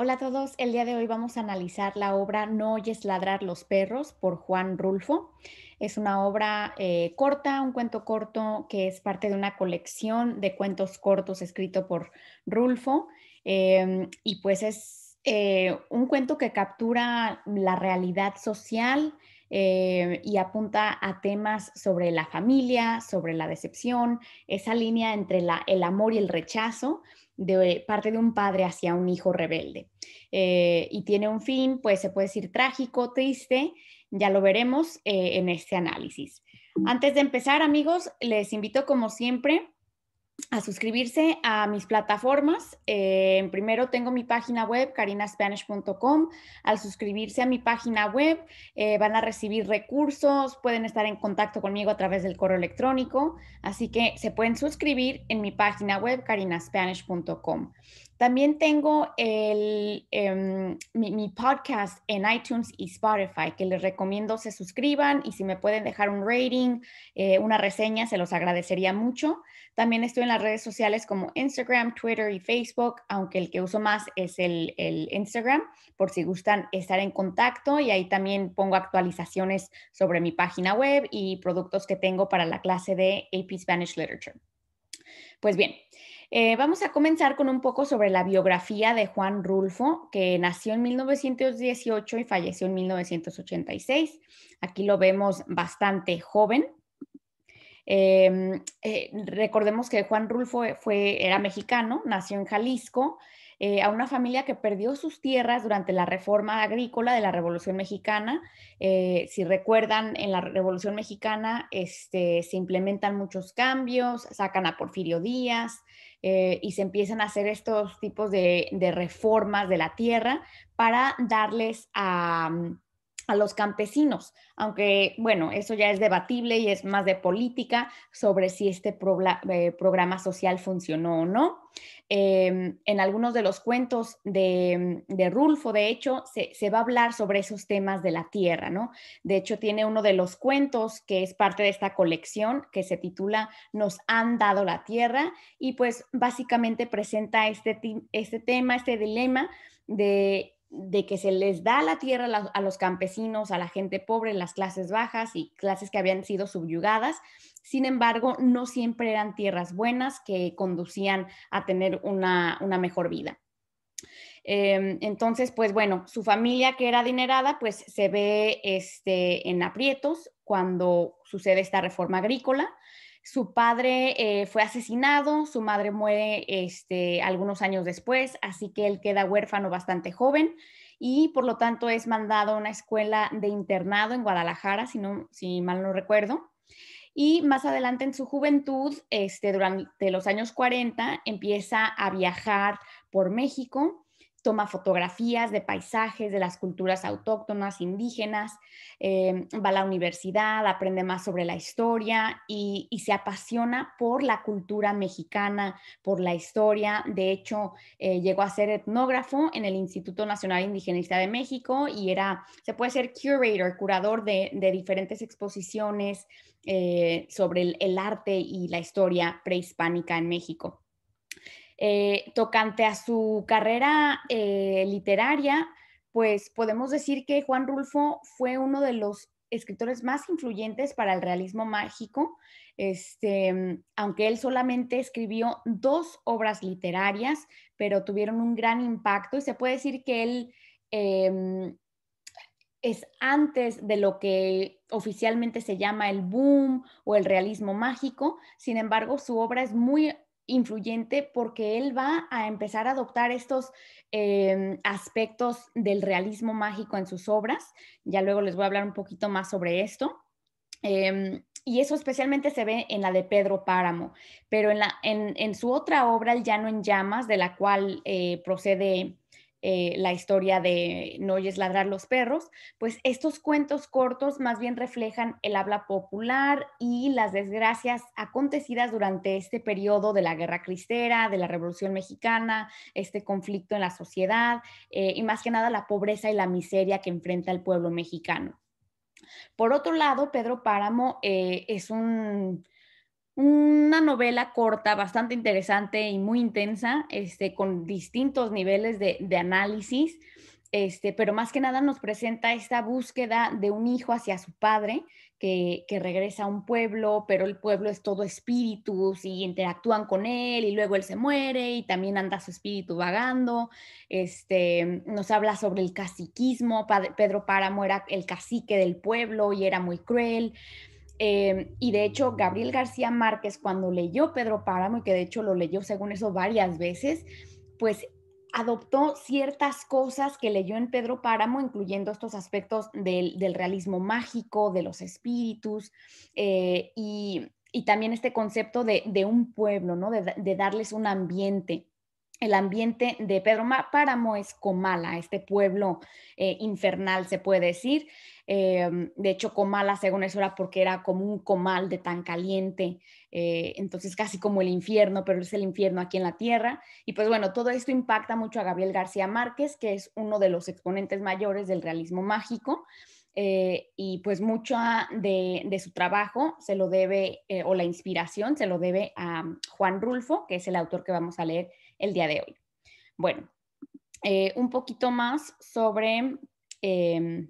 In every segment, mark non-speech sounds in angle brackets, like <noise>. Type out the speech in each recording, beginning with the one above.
Hola a todos, el día de hoy vamos a analizar la obra No oyes ladrar los perros por Juan Rulfo. Es una obra eh, corta, un cuento corto que es parte de una colección de cuentos cortos escrito por Rulfo em, y pues es eh, un cuento que captura la realidad social, eh, y apunta a temas sobre la familia, sobre la decepción, esa línea entre el amor y el rechazo de parte de un padre hacia un hijo rebelde. Eh, y tiene un fin, pues se puede decir trágico, triste, ya lo veremos eh, en este análisis. Antes de empezar, amigos, les invito como siempre a suscribirse a mis plataformas. Eh, primero tengo mi página web, carinaspanish.com. Al suscribirse a mi página web, eh, van a recibir recursos, pueden estar en contacto conmigo a través del correo electrónico. Así que se pueden suscribir en mi página web, carinaspanish.com. También tengo em, mi, podcast en iTunes y Spotify, que les recomiendo se suscriban y si me pueden dejar un rating, eh, una reseña, se los agradecería mucho. También estoy en las redes sociales como Instagram, Twitter y Facebook, aunque el que uso más es el Instagram, por si gustan estar en contacto y ahí también pongo actualizaciones sobre mi página web y productos que tengo para la clase de AP Spanish Literature. Pues bien, eh, vamos a comenzar con un poco sobre la biografía de Juan Rulfo, que nació en 1918 y falleció en 1986. Aquí lo vemos bastante joven. Em, eh, recordemos que Juan Rulfo fue, era mexicano, nació en Jalisco, eh, a una familia que perdió sus tierras durante la reforma agrícola de la Revolución Mexicana. Eh, si recuerdan, en la Revolución Mexicana este, se implementan muchos cambios, sacan a Porfirio Díaz, eh, y se empiezan a hacer estos tipos de reformas de la tierra para darles a, mm, a los campesinos, aunque bueno, eso ya es debatible y es más de política sobre si este eh, programa social funcionó o no. Em, en algunos de los cuentos de, Rulfo, de hecho, se, va a hablar sobre esos temas de la tierra, ¿no? De hecho, tiene uno de los cuentos que es parte de esta colección que se titula Nos han dado la tierra y pues básicamente presenta este, este tema, este dilema de de que se les da la tierra a, los campesinos, a la gente pobre, las clases bajas y clases que habían sido subyugadas. Sin embargo, no siempre eran tierras buenas que conducían a tener una, mejor vida. Em, entonces, pues bueno, su familia que era adinerada, pues se ve este, en aprietos cuando sucede esta reforma agrícola. Su padre eh, fue asesinado, su madre muere este, algunos años después, así que él queda huérfano bastante joven y por lo tanto es mandado a una escuela de internado en Guadalajara, si, no, si mal no recuerdo. Y más adelante en su juventud, este, durante los años 40, empieza a viajar por México toma fotografías de paisajes, de las culturas autóctonas, indígenas, eh, va a la universidad, aprende más sobre la historia y, se apasiona por la cultura mexicana, por la historia. De hecho, eh, llegó a ser etnógrafo en el Instituto Nacional Indigenista de México y era, se puede ser curator, curador de, diferentes exposiciones eh, sobre el arte y la historia prehispánica en México. Eh, tocante a su carrera eh, literaria, pues podemos decir que Juan Rulfo fue uno de los escritores más influyentes para el realismo mágico, este, aunque él solamente escribió dos obras literarias, pero tuvieron un gran impacto y se puede decir que él em, es antes de lo que oficialmente se llama el boom o el realismo mágico, sin embargo su obra es muy influyente porque él va a empezar a adoptar estos em, aspectos del realismo mágico en sus obras. Ya luego les voy a hablar un poquito más sobre esto. Em, y eso especialmente se ve en la de Pedro Páramo, pero en, su otra obra, El Llano en Llamas, de la cual eh, procede eh, la historia de No oyes ladrar los perros, pues estos cuentos cortos más bien reflejan el habla popular y las desgracias acontecidas durante este periodo de la Guerra Cristera, de la Revolución Mexicana, este conflicto en la sociedad eh, y más que nada la pobreza y la miseria que enfrenta el pueblo mexicano. Por otro lado, Pedro Páramo eh, es un una novela corta, bastante interesante y muy intensa, este, con distintos niveles de, análisis, este, pero más que nada nos presenta esta búsqueda de un hijo hacia su padre, que, regresa a un pueblo, pero el pueblo es todo espíritus y interactúan con él y luego él se muere y también anda su espíritu vagando. Este, nos habla sobre el caciquismo, Pedro Páramo era el cacique del pueblo y era muy cruel. Em, y de hecho, Gabriel García Márquez, cuando leyó Pedro Páramo, y que de hecho lo leyó según eso varias veces, pues adoptó ciertas cosas que leyó en Pedro Páramo, incluyendo estos aspectos del, realismo mágico, de los espíritus, eh, y, también este concepto de, un pueblo, ¿no? de darles un ambiente el ambiente de Pedro Páramo es Comala, este pueblo eh, infernal, se puede decir. Em, de hecho, Comala, según eso, era porque era como un comal de tan caliente, eh, entonces casi como el infierno, pero es el infierno aquí en la tierra. Y pues bueno, todo esto impacta mucho a Gabriel García Márquez, que es uno de los exponentes mayores del realismo mágico. Eh, y pues mucho de, su trabajo se lo debe, o la inspiración se lo debe a mm, Juan Rulfo, que es el autor que vamos a leer el día de hoy. Bueno, eh, un poquito más sobre eh,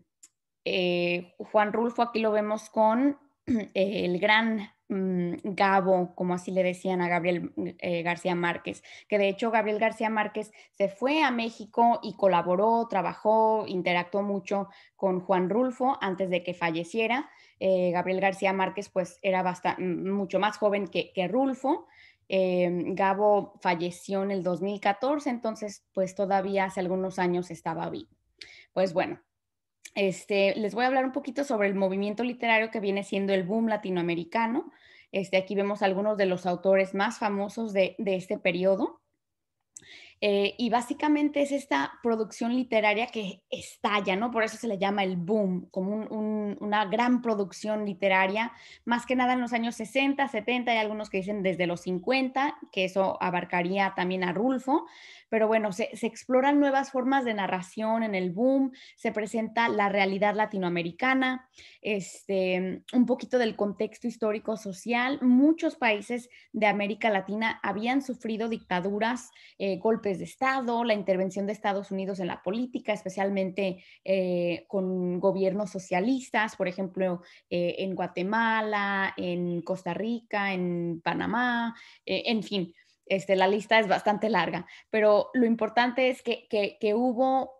eh, Juan Rulfo, aquí lo vemos con <clears throat> el gran mm, Gabo, como así le decían a Gabriel mm, García Márquez, que de hecho Gabriel García Márquez se fue a México y colaboró, trabajó, interactuó mucho con Juan Rulfo antes de que falleciera. Gabriel García Márquez pues era bastante, mm, mucho más joven que Rulfo, Em, Gabo falleció en el 2014, entonces pues todavía hace algunos años estaba vivo. Pues bueno, este, les voy a hablar un poquito sobre el movimiento literario que viene siendo el boom latinoamericano. Este, aquí vemos algunos de los autores más famosos de, de este periodo. Eh, y básicamente es esta producción literaria que estalla, ¿no? Por eso se le llama el boom, como una gran producción literaria, más que nada en los años 60, 70, hay algunos que dicen desde los 50, que eso abarcaría también a Rulfo, pero bueno, se, exploran nuevas formas de narración en el boom, se presenta la realidad latinoamericana, este, un poquito del contexto histórico social. Muchos países de América Latina habían sufrido dictaduras, eh, golpes de Estado, la intervención de Estados Unidos en la política, especialmente eh, con gobiernos socialistas, por ejemplo, eh, en Guatemala, en Costa Rica, en Panamá, eh, en fin. Este, la lista es bastante larga, pero lo importante es que, hubo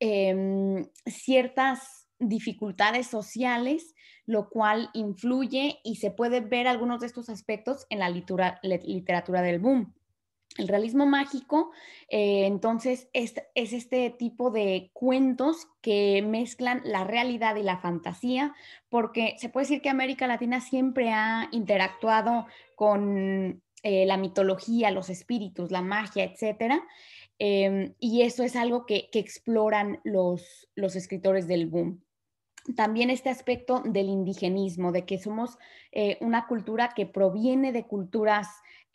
em, ciertas dificultades sociales, lo cual influye y se puede ver algunos de estos aspectos en la literatura del boom. El realismo mágico, eh, entonces, es, este tipo de cuentos que mezclan la realidad y la fantasía, porque se puede decir que América Latina siempre ha interactuado con eh, la mitología, los espíritus, la magia, etc. Em, y eso es algo que, exploran los, escritores del boom también este aspecto del indigenismo, de que somos eh, una cultura que proviene de culturas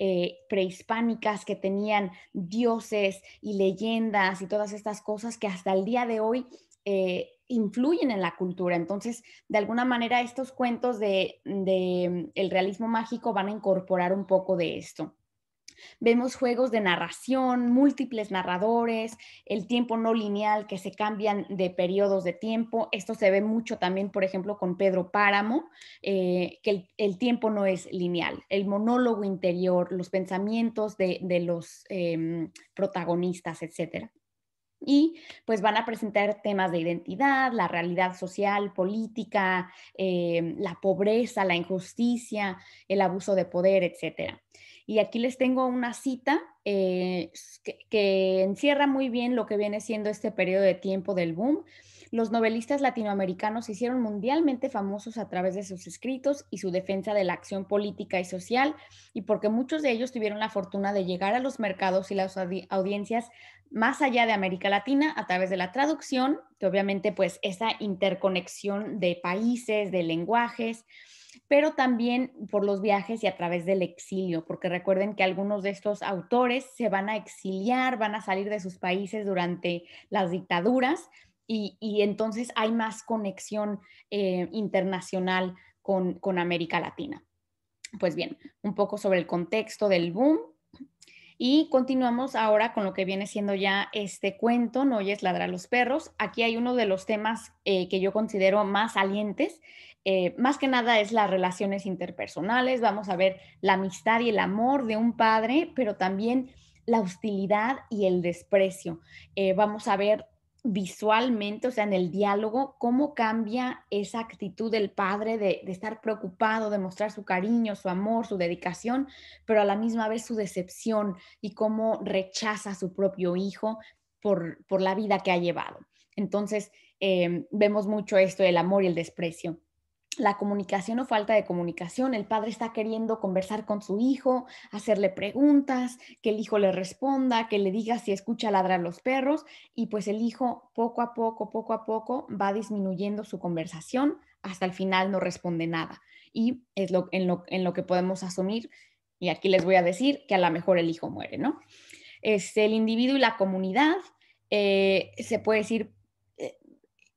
eh, prehispánicas que tenían dioses y leyendas y todas estas cosas que hasta el día de hoy eh, influyen en la cultura. Entonces, de alguna manera, estos cuentos de, de mm, el realismo mágico van a incorporar un poco de esto. Vemos juegos de narración, múltiples narradores, el tiempo no lineal que se cambian de periodos de tiempo. Esto se ve mucho también, por ejemplo, con Pedro Páramo, eh, que el, tiempo no es lineal. El monólogo interior, los pensamientos de, los em, protagonistas, etcétera y pues van a presentar temas de identidad, la realidad social, política, em, la pobreza, la injusticia, el abuso de poder, etcétera. Y aquí les tengo una cita eh, que, encierra muy bien lo que viene siendo este periodo de tiempo del boom. Los novelistas latinoamericanos se hicieron mundialmente famosos a través de sus escritos y su defensa de la acción política y social, y porque muchos de ellos tuvieron la fortuna de llegar a los mercados y las audiencias más allá de América Latina a través de la traducción, que obviamente pues esa interconexión de países, de lenguajes, pero también por los viajes y a través del exilio, porque recuerden que algunos de estos autores se van a exiliar, van a salir de sus países durante las dictaduras y, entonces hay más conexión eh, internacional con, América Latina. Pues bien, un poco sobre el contexto del boom. Y continuamos ahora con lo que viene siendo ya este cuento, Noyes ladra ladrar los perros. Aquí hay uno de los temas eh, que yo considero más salientes, eh, más que nada es las relaciones interpersonales, vamos a ver la amistad y el amor de un padre, pero también la hostilidad y el desprecio. Eh, vamos a ver visualmente, o sea, en el diálogo, cómo cambia esa actitud del padre de, estar preocupado, de mostrar su cariño, su amor, su dedicación, pero a la misma vez su decepción y cómo rechaza a su propio hijo por, la vida que ha llevado. Entonces, eh, vemos mucho esto, el amor y el desprecio la comunicación o falta de comunicación. El padre está queriendo conversar con su hijo, hacerle preguntas, que el hijo le responda, que le diga si escucha ladrar los perros y pues el hijo poco a poco, poco a poco va disminuyendo su conversación hasta el final no responde nada. Y es lo, en, lo, que podemos asumir, y aquí les voy a decir, que a lo mejor el hijo muere, ¿no? Es este, el individuo y la comunidad, eh, se puede decir eh,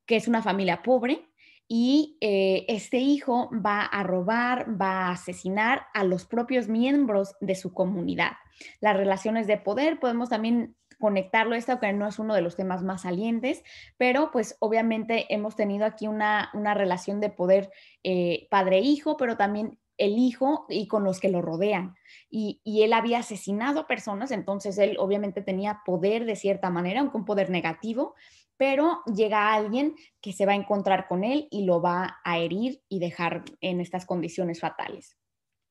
que es una familia pobre, y eh, este hijo va a robar, va a asesinar a los propios miembros de su comunidad. Las relaciones de poder, podemos también conectarlo a esto, que no es uno de los temas más salientes, pero pues obviamente hemos tenido aquí una, relación de poder eh, padre-hijo, pero también el hijo y con los que lo rodean. Y, y, él había asesinado personas, entonces él obviamente tenía poder de cierta manera, aunque un poder negativo, pero llega alguien que se va a encontrar con él y lo va a herir y dejar en estas condiciones fatales.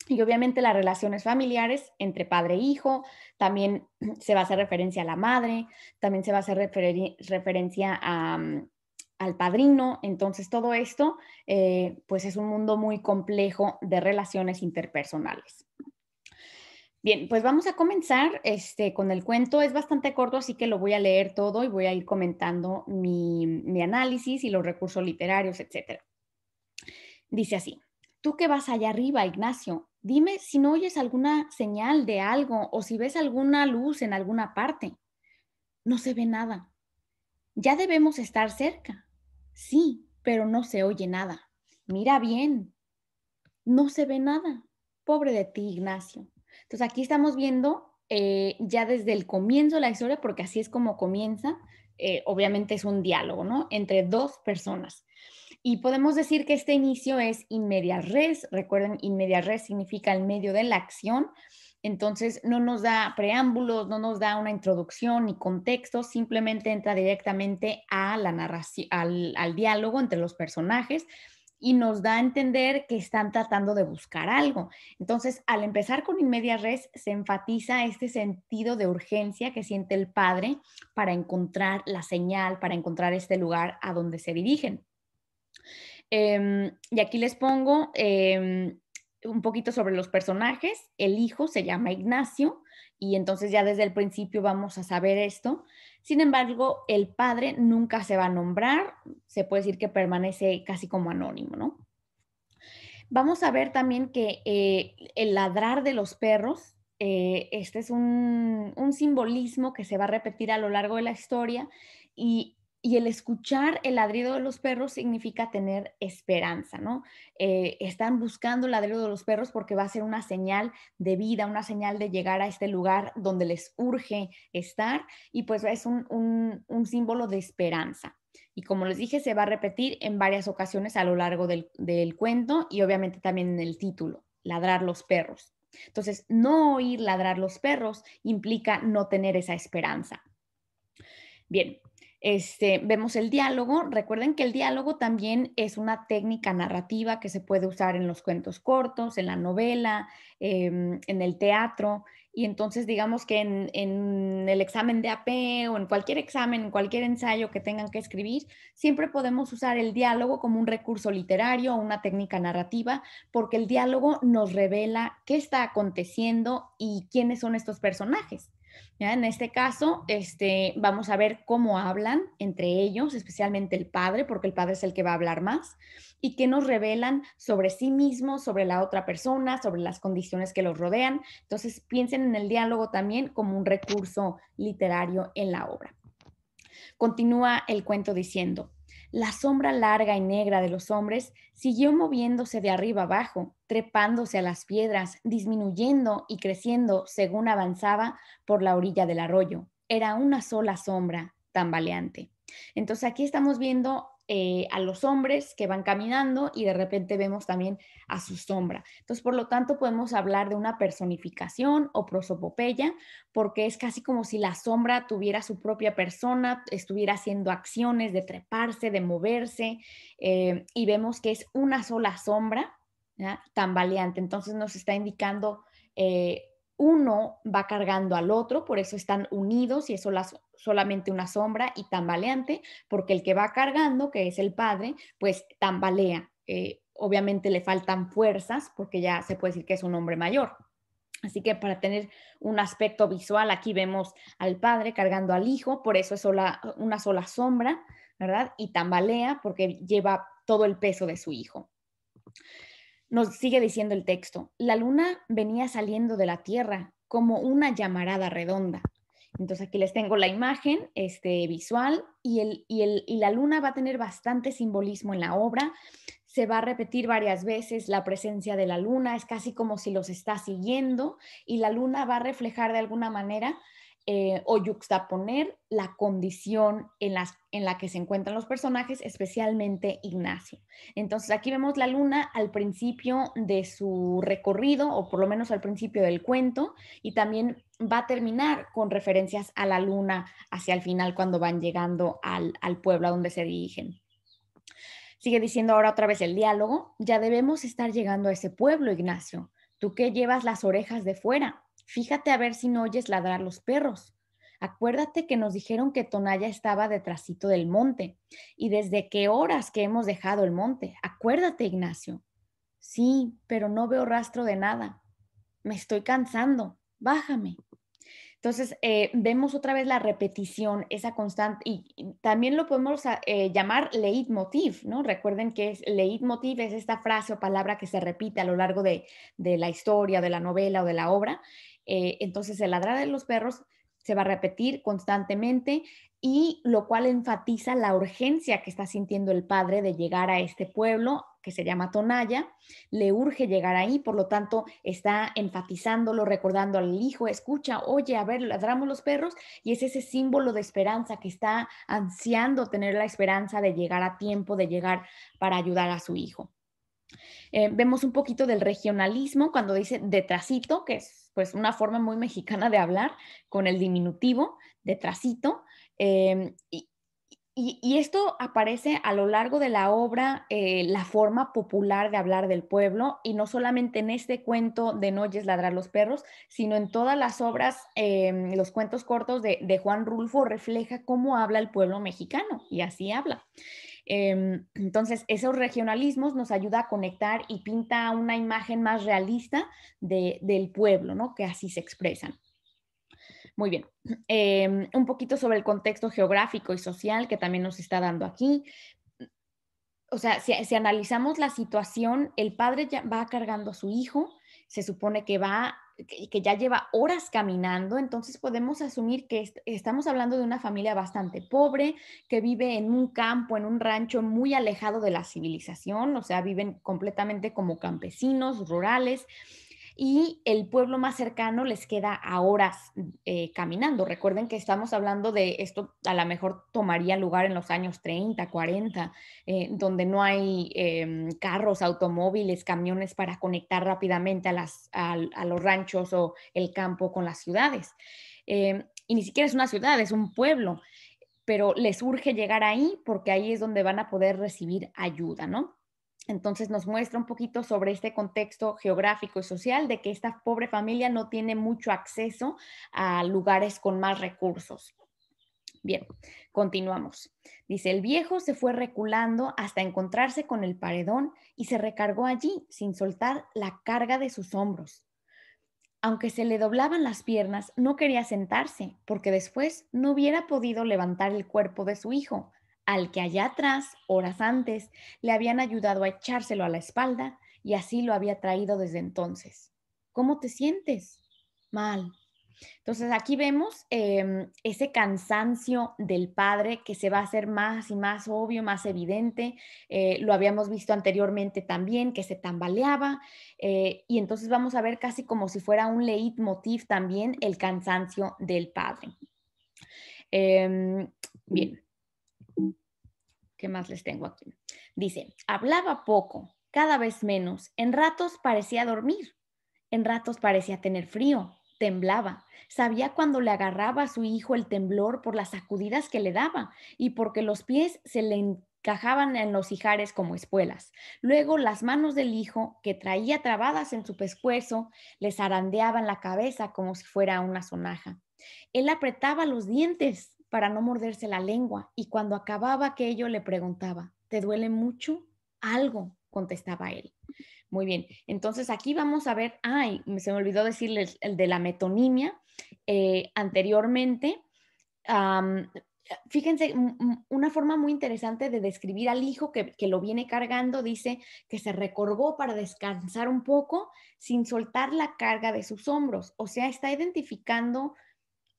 Y obviamente las relaciones familiares entre padre e hijo, también <clears throat> se va a hacer referencia a la madre, también se va a hacer referencia a, mm, al padrino. Entonces todo esto, eh, pues es un mundo muy complejo de relaciones interpersonales. Bien, pues vamos a comenzar este, con el cuento. Es bastante corto, así que lo voy a leer todo y voy a ir comentando mi, mi análisis y los recursos literarios, etc. Dice así, tú que vas allá arriba, Ignacio, dime si no oyes alguna señal de algo o si ves alguna luz en alguna parte. No se ve nada. Ya debemos estar cerca. Sí, pero no se oye nada. Mira bien. No se ve nada. Pobre de ti, Ignacio. Entonces aquí estamos viendo eh, ya desde el comienzo de la historia, porque así es como comienza, eh, obviamente es un diálogo, ¿no? Entre dos personas. Y podemos decir que este inicio es in res, recuerden, in res significa el medio de la acción, entonces no nos da preámbulos, no nos da una introducción ni contexto, simplemente entra directamente a la narración, al diálogo entre los personajes y nos da a entender que están tratando de buscar algo. Entonces, al empezar con inmedia res, se enfatiza este sentido de urgencia que siente el padre para encontrar la señal, para encontrar este lugar a donde se dirigen. Em, y aquí les pongo em, un poquito sobre los personajes. El hijo se llama Ignacio, y entonces ya desde el principio vamos a saber esto. Sin embargo, el padre nunca se va a nombrar, se puede decir que permanece casi como anónimo, ¿no? Vamos a ver también que eh, el ladrar de los perros eh, este es un, un, simbolismo que se va a repetir a lo largo de la historia y y el escuchar el ladrido de los perros significa tener esperanza, ¿no? Eh, están buscando el ladrido de los perros porque va a ser una señal de vida, una señal de llegar a este lugar donde les urge estar y pues es un, símbolo de esperanza. Y como les dije, se va a repetir en varias ocasiones a lo largo del, del cuento y obviamente también en el título, ladrar los perros. Entonces, no oír ladrar los perros implica no tener esa esperanza. Bien, este, vemos el diálogo. Recuerden que el diálogo también es una técnica narrativa que se puede usar en los cuentos cortos, en la novela, em, en el teatro. Y entonces digamos que en, en, el examen de AP o en cualquier examen, en cualquier ensayo que tengan que escribir, siempre podemos usar el diálogo como un recurso literario o una técnica narrativa, porque el diálogo nos revela qué está aconteciendo y quiénes son estos personajes. En este caso, este, vamos a ver cómo hablan entre ellos, especialmente el padre, porque el padre es el que va a hablar más, y qué nos revelan sobre sí mismo, sobre la otra persona, sobre las condiciones que los rodean. Entonces, piensen en el diálogo también como un recurso literario en la obra. Continúa el cuento diciendo, la sombra larga y negra de los hombres siguió moviéndose de arriba abajo, trepándose a las piedras, disminuyendo y creciendo según avanzaba por la orilla del arroyo. Era una sola sombra tambaleante. Entonces aquí estamos viendo eh, a los hombres que van caminando y de repente vemos también a su sombra. Entonces, por lo tanto, podemos hablar de una personificación o prosopopeya, porque es casi como si la sombra tuviera su propia persona, estuviera haciendo acciones de treparse, de moverse, eh, y vemos que es una sola sombra tan tambaleante. Entonces, nos está indicando... Eh, uno va cargando al otro, por eso están unidos y es solamente una sombra y tambaleante, porque el que va cargando, que es el padre, pues tambalea. Eh, obviamente le faltan fuerzas porque ya se puede decir que es un hombre mayor. Así que para tener un aspecto visual, aquí vemos al padre cargando al hijo, por eso es una sola sombra, ¿verdad? Y tambalea porque lleva todo el peso de su hijo. Nos sigue diciendo el texto, la luna venía saliendo de la Tierra como una llamarada redonda. Entonces aquí les tengo la imagen este, visual y, el, y la luna va a tener bastante simbolismo en la obra. Se va a repetir varias veces la presencia de la luna, es casi como si los está siguiendo y la luna va a reflejar de alguna manera eh, o yuxtaponer la condición en, en la que se encuentran los personajes, especialmente Ignacio. Entonces aquí vemos la luna al principio de su recorrido, o por lo menos al principio del cuento, y también va a terminar con referencias a la luna hacia el final cuando van llegando al, al pueblo a donde se dirigen. Sigue diciendo ahora otra vez el diálogo, ya debemos estar llegando a ese pueblo, Ignacio. Tú que llevas las orejas de fuera, fíjate a ver si no oyes ladrar los perros. Acuérdate que nos dijeron que Tonaya estaba detrásito del monte. ¿Y desde qué horas que hemos dejado el monte? Acuérdate, Ignacio. Sí, pero no veo rastro de nada. Me estoy cansando. Bájame. Entonces, eh, vemos otra vez la repetición, esa constante, y, también lo podemos ah, eh, llamar leitmotiv, ¿no? Recuerden que leitmotiv es esta frase o palabra que se repite a lo largo de, la historia, de la novela o de la obra. Eh, entonces, el ladrar de los perros se va a repetir constantemente y lo cual enfatiza la urgencia que está sintiendo el padre de llegar a este pueblo que se llama Tonaya, le urge llegar ahí, por lo tanto está enfatizándolo, recordando al hijo, escucha, oye, a ver, ladramos los perros, y es ese símbolo de esperanza que está ansiando tener la esperanza de llegar a tiempo, de llegar para ayudar a su hijo. Eh, vemos un poquito del regionalismo cuando dice detracito, que es pues una forma muy mexicana de hablar con el diminutivo, detracito, eh, y, y, esto aparece a lo largo de la obra, eh, la forma popular de hablar del pueblo, y no solamente en este cuento de Noyes ladrar los perros, sino en todas las obras, em, los cuentos cortos de, Juan Rulfo refleja cómo habla el pueblo mexicano, y así habla. Em, entonces, esos regionalismos nos ayuda a conectar y pinta una imagen más realista del pueblo, ¿no? Que así se expresan. Muy bien. <clears throat> Em, un poquito sobre el contexto geográfico y social que también nos está dando aquí. O sea, si, analizamos la situación, el padre ya va cargando a su hijo, se supone que va que ya lleva horas caminando, entonces podemos asumir que estamos hablando de una familia bastante pobre, que vive en un campo, en un rancho muy alejado de la civilización, o sea, viven completamente como campesinos, rurales, y el pueblo más cercano les queda a horas eh, caminando. Recuerden que estamos hablando de esto, a lo mejor tomaría lugar en los años 30, 40, eh, donde no hay em, carros, automóviles, camiones para conectar rápidamente a, los ranchos o el campo con las ciudades. Em, y ni siquiera es una ciudad, es un pueblo, pero les urge llegar ahí porque ahí es donde van a poder recibir ayuda, ¿no? Entonces nos muestra un poquito sobre este contexto geográfico y social de que esta pobre familia no tiene mucho acceso a lugares con más recursos. Bien, continuamos. Dice, el viejo se fue reculando hasta encontrarse con el paredón y se recargó allí sin soltar la carga de sus hombros. Aunque se le doblaban las piernas, no quería sentarse porque después no hubiera podido levantar el cuerpo de su hijo al que allá atrás, horas antes, le habían ayudado a echárselo a la espalda y así lo había traído desde entonces. ¿Cómo te sientes? Mal. Entonces aquí vemos em, ese cansancio del padre que se va a hacer más y más obvio, más evidente. Eh, lo habíamos visto anteriormente también, que se tambaleaba. Eh, y entonces vamos a ver casi como si fuera un leitmotiv también el cansancio del padre. Em, bien, más les tengo aquí? Dice, hablaba poco, cada vez menos, en ratos parecía dormir, en ratos parecía tener frío, temblaba, sabía cuando le agarraba a su hijo el temblor por las sacudidas que le daba y porque los pies se le encajaban en los hijares como espuelas. Luego las manos del hijo, que traía trabadas en su pescuezo, le zarandeaban la cabeza como si fuera una sonaja. Él apretaba los dientes para no morderse la lengua y cuando acababa aquello le preguntaba, ¿te duele mucho? Algo, contestaba él. Muy bien, entonces aquí vamos a ver, ay, se me olvidó decirles el de la metonimia. Eh, anteriormente, fíjense, una forma muy interesante de describir al hijo que, que, lo viene cargando, dice que se recorgó para descansar un poco sin soltar la carga de sus hombros, o sea, está identificando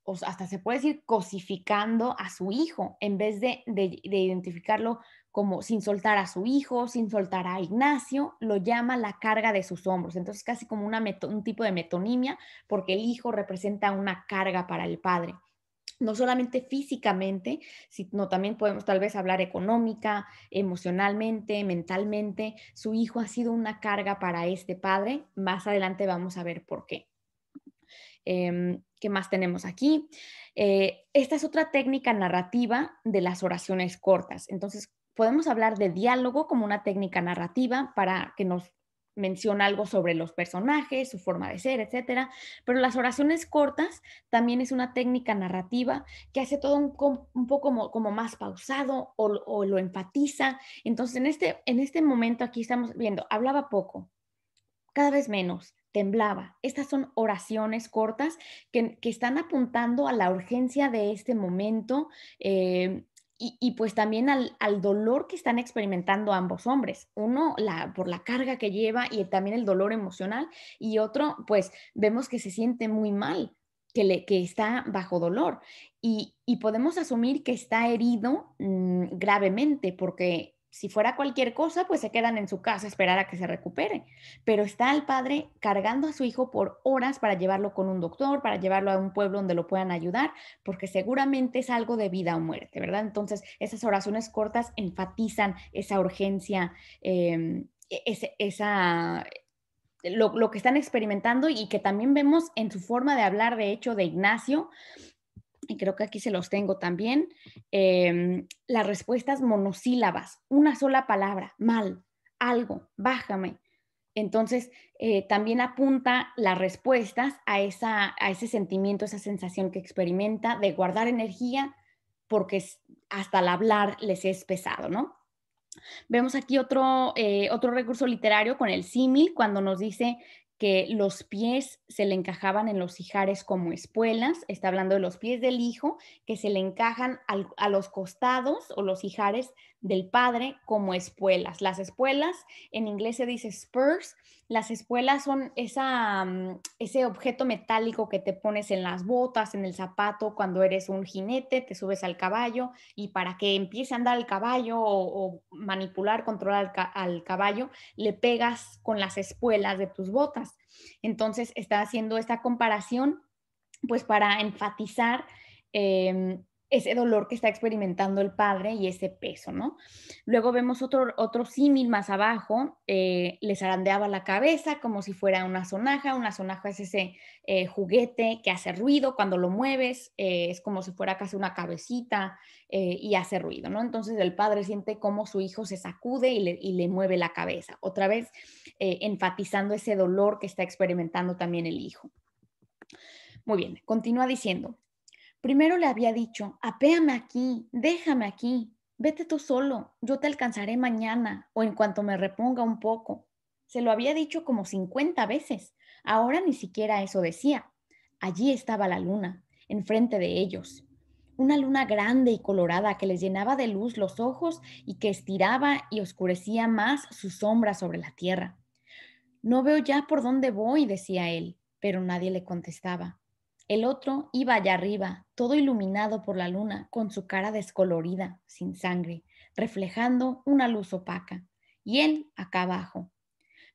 o hasta se puede decir, cosificando a su hijo, en vez de, identificarlo como sin soltar a su hijo, sin soltar a Ignacio, lo llama la carga de sus hombros. Entonces, casi como un tipo de metonimia, porque el hijo representa una carga para el padre. No solamente físicamente, sino también podemos tal vez hablar económica, emocionalmente, mentalmente. Su hijo ha sido una carga para este padre. Más adelante vamos a ver por qué. Em, ¿Qué más tenemos aquí? Eh, esta es otra técnica narrativa de las oraciones cortas. Entonces, podemos hablar de diálogo como una técnica narrativa para que nos menciona algo sobre los personajes, su forma de ser, etcétera. Pero las oraciones cortas también es una técnica narrativa que hace todo un, poco como, más pausado o, o, lo enfatiza. Entonces, en este, en este momento aquí estamos viendo, hablaba poco, cada vez menos, temblaba. Estas son oraciones cortas que, están apuntando a la urgencia de este momento eh, y, pues también al, dolor que están experimentando ambos hombres. Uno la, por la carga que lleva y también el dolor emocional y otro pues vemos que se siente muy mal. Que, le, que está bajo dolor y, podemos asumir que está herido mm, gravemente porque si fuera cualquier cosa, pues se quedan en su casa a esperar a que se recupere. Pero está el padre cargando a su hijo por horas para llevarlo con un doctor, para llevarlo a un pueblo donde lo puedan ayudar, porque seguramente es algo de vida o muerte, ¿verdad? Entonces, esas oraciones cortas enfatizan esa urgencia, em, e-, lo, que están experimentando y que también vemos en su forma de hablar, de hecho, de Ignacio, y creo que aquí se los tengo también, em, las respuestas monosílabas, una sola palabra, mal, algo, bájame. Entonces, eh, también apunta las respuestas a, esa, a ese sentimiento, esa sensación que experimenta de guardar energía porque hasta al hablar les es pesado, ¿no? Vemos aquí otro, eh, otro recurso literario con el símil, cuando nos dice que los pies se le encajaban en los ijares como espuelas, está hablando de los pies del hijo, que se le encajan a los costados o los ijares del Padre como espuelas. Las espuelas, en inglés se dice spurs, las espuelas son esa, mm, ese objeto metálico que te pones en las botas, en el zapato, cuando eres un jinete, te subes al caballo y para que empiece a andar el caballo o, manipular, controlar al, caballo, le pegas con las espuelas de tus botas. Entonces está haciendo esta comparación pues para enfatizar eh, ese dolor que está experimentando el padre y ese peso, ¿no? Luego vemos otro, otro símil más abajo, eh, les arandeaba la cabeza como si fuera una sonaja, una sonaja es ese eh, juguete que hace ruido cuando lo mueves, eh, es como si fuera casi una cabecita y hace ruido, ¿no? Entonces el padre siente como su hijo se sacude y le mueve la cabeza, otra vez enfatizando ese dolor que está experimentando también el hijo. Muy bien, continúa diciendo, Primero le había dicho, apéame aquí, déjame aquí, vete tú solo, yo te alcanzaré mañana o en cuanto me reponga un poco. Se lo había dicho como 50 veces. Ahora ni siquiera eso decía. Allí estaba la luna, enfrente de ellos. Una luna grande y colorada que les llenaba de luz los ojos y que estiraba y oscurecía más su sombra sobre la tierra. No veo ya por dónde voy, decía él, pero nadie le contestaba. El otro iba allá arriba, todo iluminado por la luna con su cara descolorida, sin sangre, reflejando una luz opaca. Y él acá abajo.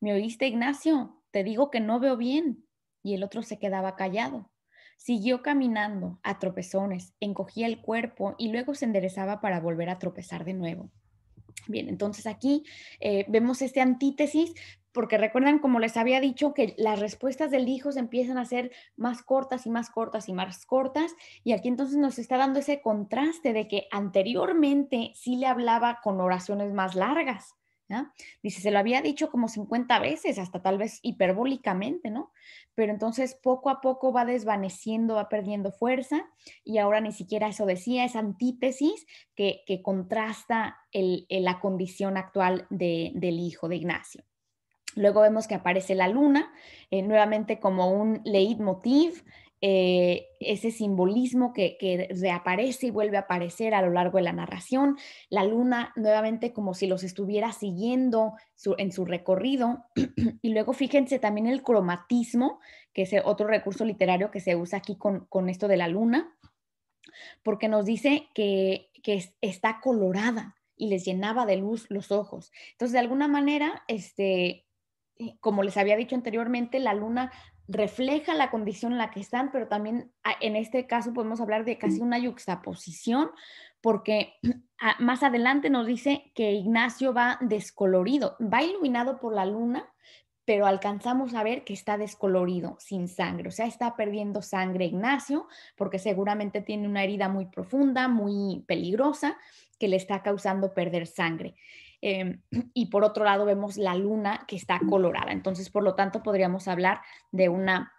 ¿Me oíste, Ignacio? Te digo que no veo bien. Y el otro se quedaba callado. Siguió caminando a tropezones, encogía el cuerpo y luego se enderezaba para volver a tropezar de nuevo. Bien, entonces aquí eh, vemos este antítesis porque recuerdan, como les había dicho, que las respuestas del hijo se empiezan a ser más cortas y más cortas y más cortas, y aquí entonces nos está dando ese contraste de que anteriormente sí le hablaba con oraciones más largas. Dice, se lo había dicho como 50 veces, hasta tal vez hiperbólicamente, ¿no? Pero entonces poco a poco va desvaneciendo, va perdiendo fuerza y ahora ni siquiera eso decía, es antítesis que, contrasta la condición actual del hijo de Ignacio. Luego vemos que aparece la luna, eh, nuevamente como un leitmotiv, eh, ese simbolismo que, reaparece y vuelve a aparecer a lo largo de la narración, la luna nuevamente como si los estuviera siguiendo en su recorrido, <clears throat> y luego fíjense también el cromatismo, que es otro recurso literario que se usa aquí con, esto de la luna, porque nos dice que, que está colorada y les llenaba de luz los ojos. Entonces, de alguna manera, este, como les había dicho anteriormente, la luna refleja la condición en la que están, pero también ah, en este caso podemos hablar de casi una yuxtaposición, porque <clears throat> ah, más adelante nos dice que Ignacio va descolorido, va iluminado por la luna, pero alcanzamos a ver que está descolorido, sin sangre, o sea, está perdiendo sangre Ignacio, porque seguramente tiene una herida muy profunda, muy peligrosa, que le está causando perder sangre. Em, <clears throat> y por otro lado vemos la luna que está colorada. Entonces, por lo tanto, podríamos hablar de una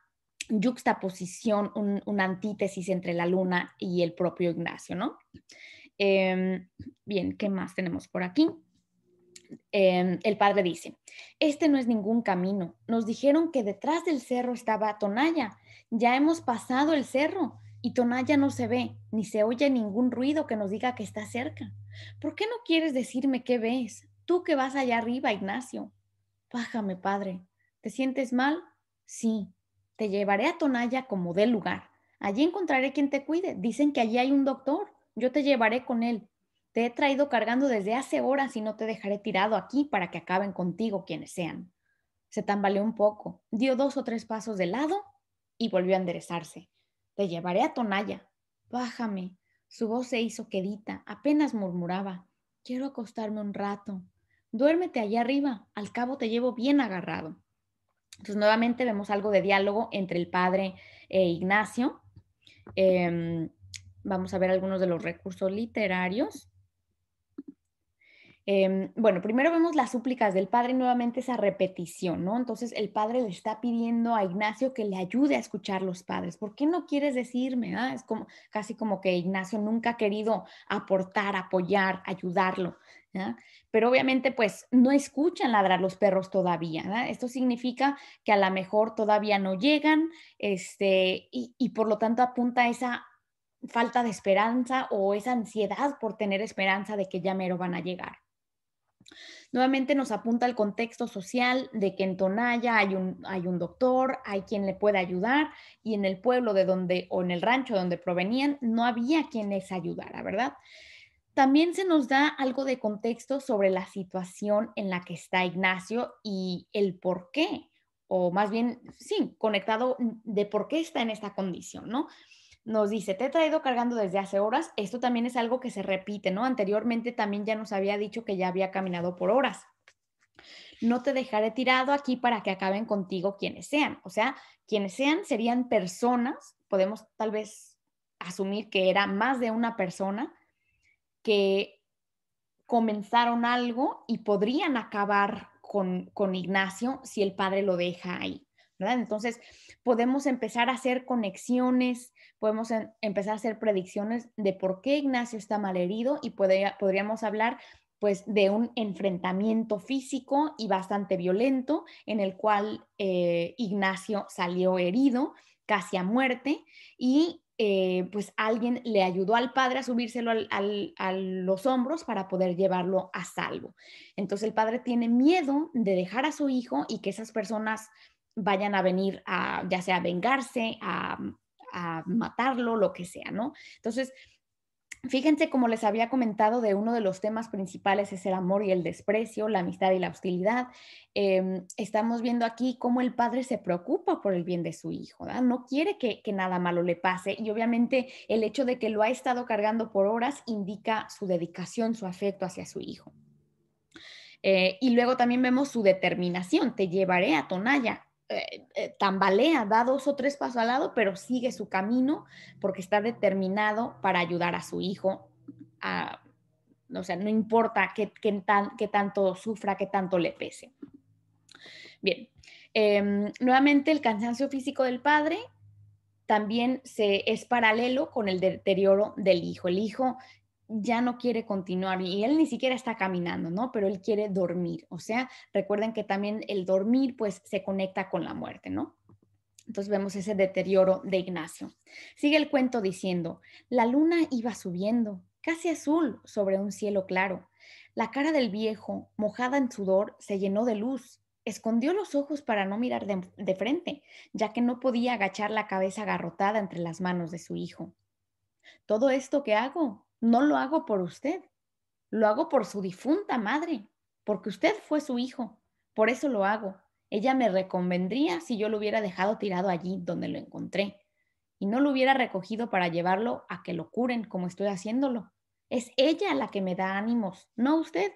yuxtaposición, un, una antítesis entre la luna y el propio Ignacio, ¿no? Em, bien, ¿qué más tenemos por aquí? Em, el padre dice, este no es ningún camino. Nos dijeron que detrás del cerro estaba Tonaya. Ya hemos pasado el cerro y Tonaya no se ve, ni se oye ningún ruido que nos diga que está cerca. ¿Por qué no quieres decirme qué ves? Tú que vas allá arriba, Ignacio. Bájame, padre. ¿Te sientes mal? Sí. Te llevaré a Tonaya como dé lugar. Allí encontraré quien te cuide. Dicen que allí hay un doctor. Yo te llevaré con él. Te he traído cargando desde hace horas y no te dejaré tirado aquí para que acaben contigo quienes sean. Se tambaleó un poco, dio dos o tres pasos de lado y volvió a enderezarse. Te llevaré a tonalla, Bájame. Su voz se hizo quedita, apenas murmuraba. Quiero acostarme un rato. Duérmete allá arriba, al cabo te llevo bien agarrado. Entonces, nuevamente vemos algo de diálogo entre el padre e Ignacio. Em, vamos a ver algunos de los recursos literarios. Em, bueno, primero vemos las súplicas del padre y nuevamente esa repetición, ¿no? Entonces el padre le está pidiendo a Ignacio que le ayude a escuchar los padres. ¿Por qué no quieres decirme? Ah? Es como casi como que Ignacio nunca ha querido aportar, apoyar, ayudarlo. Pero obviamente pues no escuchan ladrar los perros todavía. Esto significa que a lo mejor todavía no llegan este, y, y por lo tanto apunta a esa falta de esperanza o esa ansiedad por tener esperanza de que ya mero van a llegar. Nuevamente nos apunta el contexto social de que en Tonaya hay un, hay un doctor, hay quien le puede ayudar y en el pueblo de donde o en el rancho de donde provenían no había quien les ayudara, ¿verdad? También se nos da algo de contexto sobre la situación en la que está Ignacio y el por qué, o más bien, sí, conectado de por qué está en esta condición, ¿no? nos dice, te he traído cargando desde hace horas, esto también es algo que se repite, ¿no? Anteriormente también ya nos había dicho que ya había caminado por horas. No te dejaré tirado aquí para que acaben contigo quienes sean. O sea, quienes sean serían personas, podemos tal vez asumir que era más de una persona que comenzaron algo y podrían acabar con, con Ignacio si el padre lo deja ahí. Entonces, podemos empezar a hacer conexiones, podemos empezar a hacer predicciones de por qué Ignacio está malherido y podríamos hablar pues de un enfrentamiento físico y bastante violento en el cual eh, Ignacio salió herido casi a muerte y eh, pues alguien le ayudó al padre a subírselo a los hombros para poder llevarlo a salvo. Entonces el padre tiene miedo de dejar a su hijo y que esas personas vayan a venir a, ya sea vengarse, a, matarlo, lo que sea, ¿no? Entonces, Fíjense, como les había comentado, de uno de los temas principales es el amor y el desprecio, la amistad y la hostilidad. Em, estamos viendo aquí cómo el padre se preocupa por el bien de su hijo, ¿verdad? no quiere que, nada malo le pase y obviamente el hecho de que lo ha estado cargando por horas indica su dedicación, su afecto hacia su hijo. Eh, y luego también vemos su determinación, te llevaré a Tonaya, eh, eh, tambalea, da dos o tres pasos al lado, pero sigue su camino porque está determinado para ayudar a su hijo. o sea, no importa qué, tan, tanto sufra, qué tanto le pese. Bien, em, nuevamente el cansancio físico del padre también se, es paralelo con el deterioro del hijo. El hijo ya no quiere continuar y él ni siquiera está caminando, ¿no? Pero él quiere dormir. O sea, recuerden que también el dormir pues se conecta con la muerte, ¿no? Entonces vemos ese deterioro de Ignacio. Sigue el cuento diciendo, la luna iba subiendo, casi azul, sobre un cielo claro. La cara del viejo, mojada en sudor, se llenó de luz. Escondió los ojos para no mirar de, frente, ya que no podía agachar la cabeza agarrotada entre las manos de su hijo. Todo esto que hago, no lo hago por usted, lo hago por su difunta madre, porque usted fue su hijo, por eso lo hago. Ella me reconvendría si yo lo hubiera dejado tirado allí donde lo encontré y no lo hubiera recogido para llevarlo a que lo curen como estoy haciéndolo. Es ella la que me da ánimos, no usted.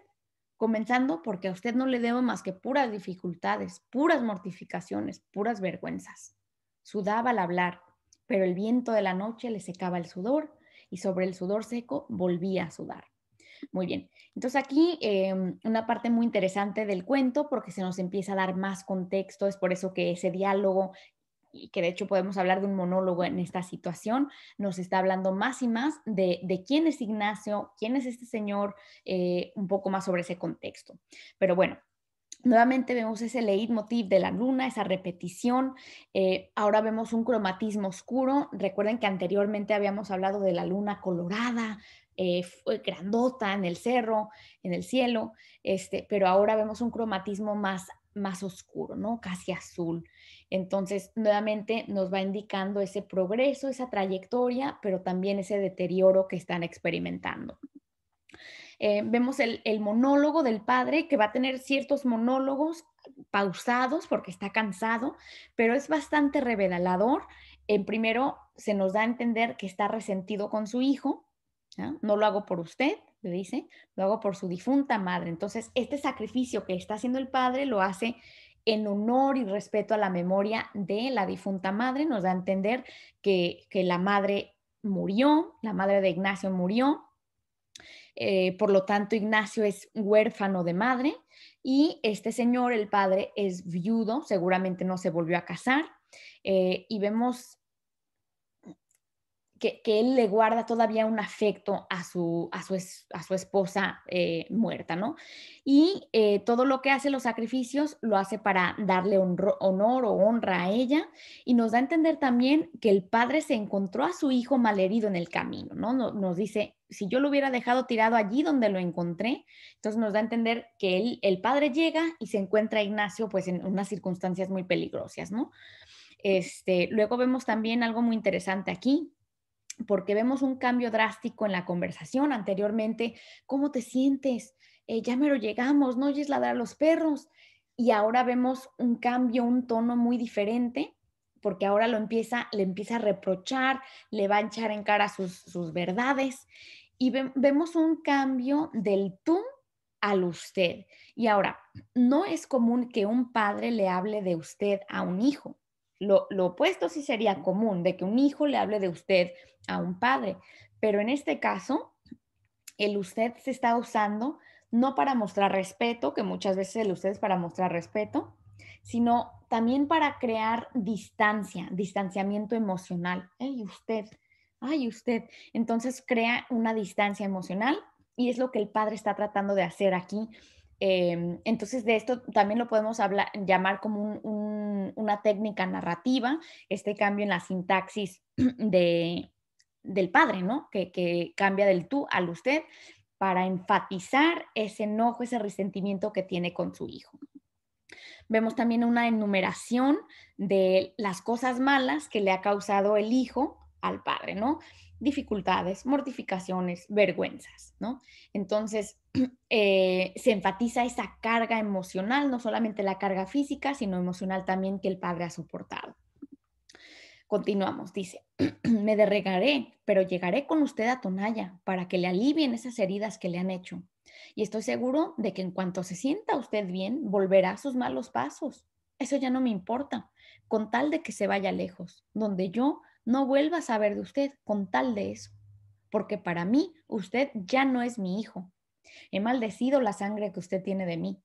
Comenzando porque a usted no le debo más que puras dificultades, puras mortificaciones, puras vergüenzas. Sudaba al hablar, pero el viento de la noche le secaba el sudor y sobre el sudor seco volvía a sudar. Muy bien, entonces aquí em, una parte muy interesante del cuento porque se nos empieza a dar más contexto, es por eso que ese diálogo y que de hecho podemos hablar de un monólogo en esta situación, nos está hablando más y más de, quién es Ignacio, quién es este señor, eh, un poco más sobre ese contexto. Pero bueno, Nuevamente vemos ese leitmotiv de la luna, esa repetición. Eh, ahora vemos un cromatismo oscuro. Recuerden que anteriormente habíamos hablado de la luna colorada, eh, grandota en el cerro, en el cielo, este, pero ahora vemos un cromatismo más, más oscuro, ¿no? Casi azul. Entonces, nuevamente nos va indicando ese progreso, esa trayectoria, pero también ese deterioro que están experimentando. Eh, vemos el, monólogo del padre que va a tener ciertos monólogos pausados porque está cansado, pero es bastante revelador. En primero, se nos da a entender que está resentido con su hijo. No, lo hago por usted, le dice, lo hago por su difunta madre. Entonces, este sacrificio que está haciendo el padre lo hace en honor y respeto a la memoria de la difunta madre. Nos da a entender que la madre murió, la madre de Ignacio murió, eh, por lo tanto Ignacio es huérfano de madre y este señor, el padre, es viudo, seguramente no se volvió a casar eh, y vemos que, él le guarda todavía un afecto a su, a su, a su esposa eh, muerta, ¿no? Y eh, todo lo que hace los sacrificios lo hace para darle honor o honra a ella y nos da a entender también que el padre se encontró a su hijo malherido en el camino, ¿no? Nos, dice, si yo lo hubiera dejado tirado allí donde lo encontré, entonces nos da a entender que él, el padre llega y se encuentra a Ignacio pues en unas circunstancias muy peligrosas, ¿no? Este, luego vemos también algo muy interesante aquí, porque vemos un cambio drástico en la conversación anteriormente, ¿cómo te sientes? Eh, ya me lo llegamos, no oyes ladrar a los perros. Y ahora vemos un cambio, un tono muy diferente, porque ahora lo empieza, le empieza a reprochar, le va a echar en cara sus, verdades. Y vemos un cambio del tú al usted. Y ahora, no es común que un padre le hable de usted a un hijo. Lo, opuesto sí sería común, de que un hijo le hable de usted a un padre, pero en este caso, el usted se está usando no para mostrar respeto, que muchas veces el usted es para mostrar respeto, sino también para crear distancia, distanciamiento emocional. ¡Ay, usted! ¡Ay, usted! Entonces crea una distancia emocional y es lo que el padre está tratando de hacer aquí Em, entonces, de esto también lo podemos hablar, llamar como una técnica narrativa, este cambio en la sintaxis <clears throat> del padre, ¿no? que cambia del tú al usted para enfatizar ese enojo, ese resentimiento que tiene con su hijo. Vemos también una enumeración de las cosas malas que le ha causado el hijo al padre, ¿no? dificultades, mortificaciones, vergüenzas, ¿no? Entonces, <clears throat> eh, se enfatiza esa carga emocional, no solamente la carga física, sino emocional también que el padre ha soportado. Continuamos, dice, <clears throat> me derregaré, pero llegaré con usted a Tonaya para que le alivien esas heridas que le han hecho. Y estoy seguro de que en cuanto se sienta usted bien, volverá a sus malos pasos. Eso ya no me importa, con tal de que se vaya lejos, donde yo no vuelva a saber de usted con tal de eso, porque para mí usted ya no es mi hijo. He maldecido la sangre que usted tiene de mí.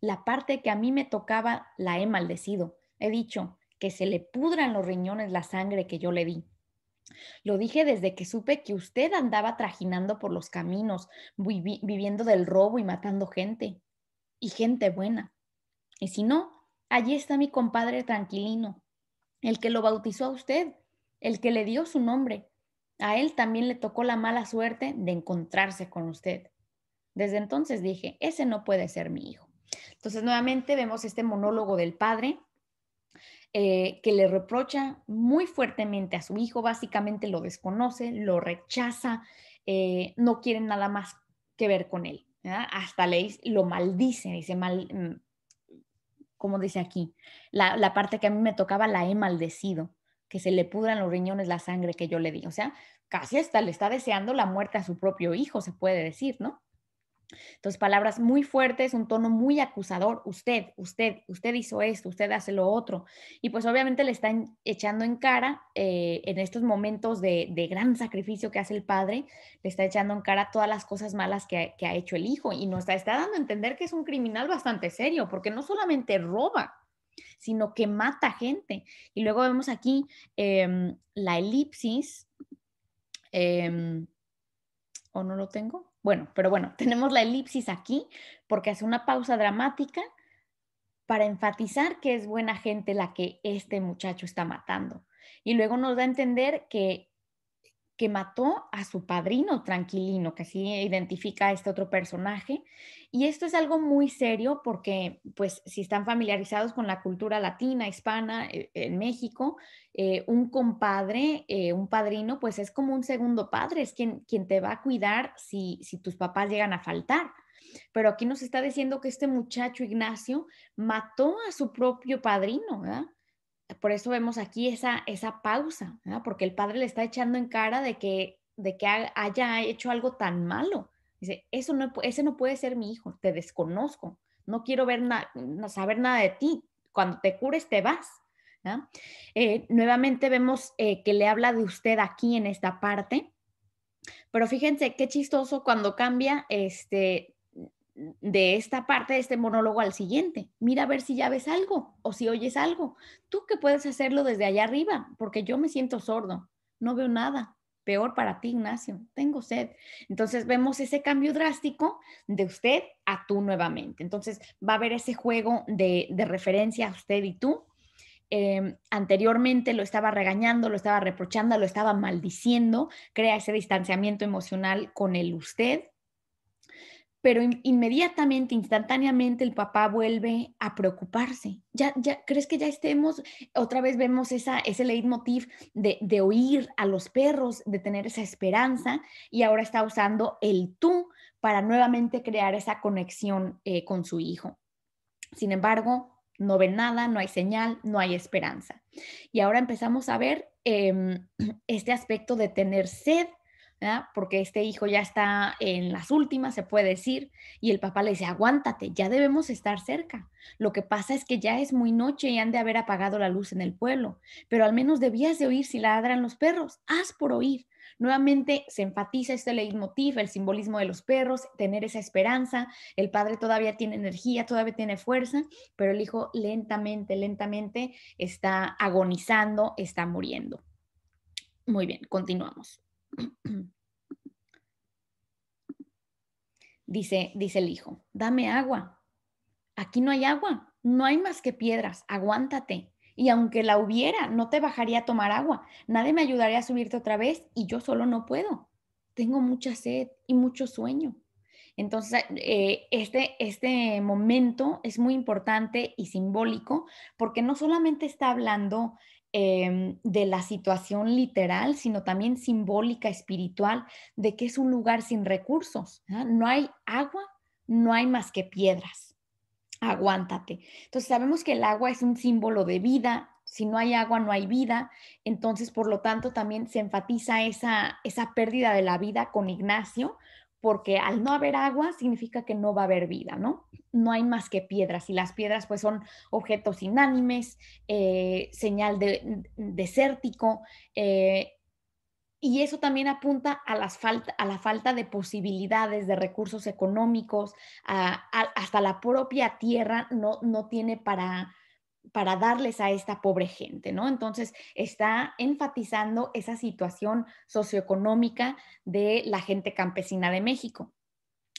La parte que a mí me tocaba la he maldecido. He dicho que se le pudran los riñones la sangre que yo le di. Lo dije desde que supe que usted andaba trajinando por los caminos, viviendo del robo y matando gente. Y gente buena. Y si no, allí está mi compadre tranquilino, el que lo bautizó a usted el que le dio su nombre. A él también le tocó la mala suerte de encontrarse con usted. Desde entonces dije, ese no puede ser mi hijo. Entonces nuevamente vemos este monólogo del padre eh, que le reprocha muy fuertemente a su hijo, básicamente lo desconoce, lo rechaza, eh, no quiere nada más que ver con él. Hasta le, lo maldice, dice mal, mm, como dice aquí, la parte que a mí me tocaba la he maldecido que se le pudran los riñones la sangre que yo le di. O sea, casi hasta le está deseando la muerte a su propio hijo, se puede decir, ¿no? Entonces, palabras muy fuertes, un tono muy acusador. Usted, usted, usted hizo esto, usted hace lo otro. Y pues obviamente le están echando en cara eh, en estos momentos de, gran sacrificio que hace el padre, le está echando en cara todas las cosas malas que, ha hecho el hijo y nos está dando a entender que es un criminal bastante serio, porque no solamente roba, sino que mata gente. Y luego vemos aquí em, la elipsis, em, o no lo tengo, bueno, pero bueno, <laughs> tenemos la elipsis aquí porque hace una pausa dramática para enfatizar que es buena gente la que este muchacho está matando. Y luego nos da a entender que que mató a su padrino tranquilino, que así identifica a este otro personaje. Y esto es algo muy serio porque, pues, si están familiarizados con la cultura latina, hispana, eh, en México, eh, un compadre, eh, un padrino, pues es como un segundo padre, es quien, quien te va a cuidar si, si tus papás llegan a faltar. Pero aquí nos está diciendo que este muchacho Ignacio mató a su propio padrino, ¿verdad? por eso vemos aquí esa, esa pausa, porque el padre le está echando en cara de que, de que haya hecho algo tan malo. Dice, eso no, ese no puede ser mi hijo, te desconozco, no quiero ver nada saber nada de ti, cuando te cures te vas. Eh, nuevamente vemos eh, que le habla de usted aquí en esta parte, pero fíjense qué chistoso cuando cambia este, de esta parte de este monólogo al siguiente. Mira a ver si ya ves algo o si oyes algo. Tú que puedes hacerlo desde allá arriba, porque yo me siento sordo, no veo nada. Peor para ti, Ignacio, tengo sed. Entonces vemos ese cambio drástico de usted a tú nuevamente. Entonces va a haber ese juego de, de referencia a usted y tú. Eh, anteriormente lo estaba regañando, lo estaba reprochando, lo estaba maldiciendo, crea ese distanciamiento emocional con el usted pero inmediatamente, instantáneamente el papá vuelve a preocuparse. Ya, ya, ¿crees que ya estemos? Otra vez vemos esa, ese leitmotiv de, de oír a los perros, de tener esa esperanza, y ahora está usando el tú para nuevamente crear esa conexión eh, con su hijo. Sin embargo, no ve nada, no hay señal, no hay esperanza. Y ahora empezamos a ver em, <clears throat> este aspecto de tener sed porque este hijo ya está en las últimas, se puede decir, y el papá le dice, aguántate, ya debemos estar cerca. Lo que pasa es que ya es muy noche y han de haber apagado la luz en el pueblo, pero al menos debías de oír si ladran los perros, haz por oír. Nuevamente se enfatiza este leitmotiv, el simbolismo de los perros, tener esa esperanza, el padre todavía tiene energía, todavía tiene fuerza, pero el hijo lentamente, lentamente está agonizando, está muriendo. Muy bien, continuamos. <clears throat> Dice, dice el hijo, dame agua. Aquí no hay agua, no hay más que piedras, aguántate. Y aunque la hubiera, no te bajaría a tomar agua. Nadie me ayudaría a subirte otra vez y yo solo no puedo. Tengo mucha sed y mucho sueño. Entonces, eh, este, este, momento es muy importante y simbólico porque no solamente está hablando em, de la situación literal, sino también simbólica, espiritual, de que es un lugar sin recursos. ¿ah? No hay agua, no hay más que piedras. Aguántate. Entonces, sabemos que el agua es un símbolo de vida, si no hay agua no hay vida, entonces por lo tanto también se enfatiza esa, esa pérdida de la vida con Ignacio, porque al no haber agua significa que no va a haber vida, ¿no? No hay más que piedras y las piedras pues son objetos inánimes, eh, señal de, desértico eh, y eso también apunta a, las falta, a, la falta de posibilidades, de recursos económicos, hasta la propia tierra no, no tiene para, para darles a esta pobre gente, ¿no? Entonces, está enfatizando esa situación socioeconómica de la gente campesina de México.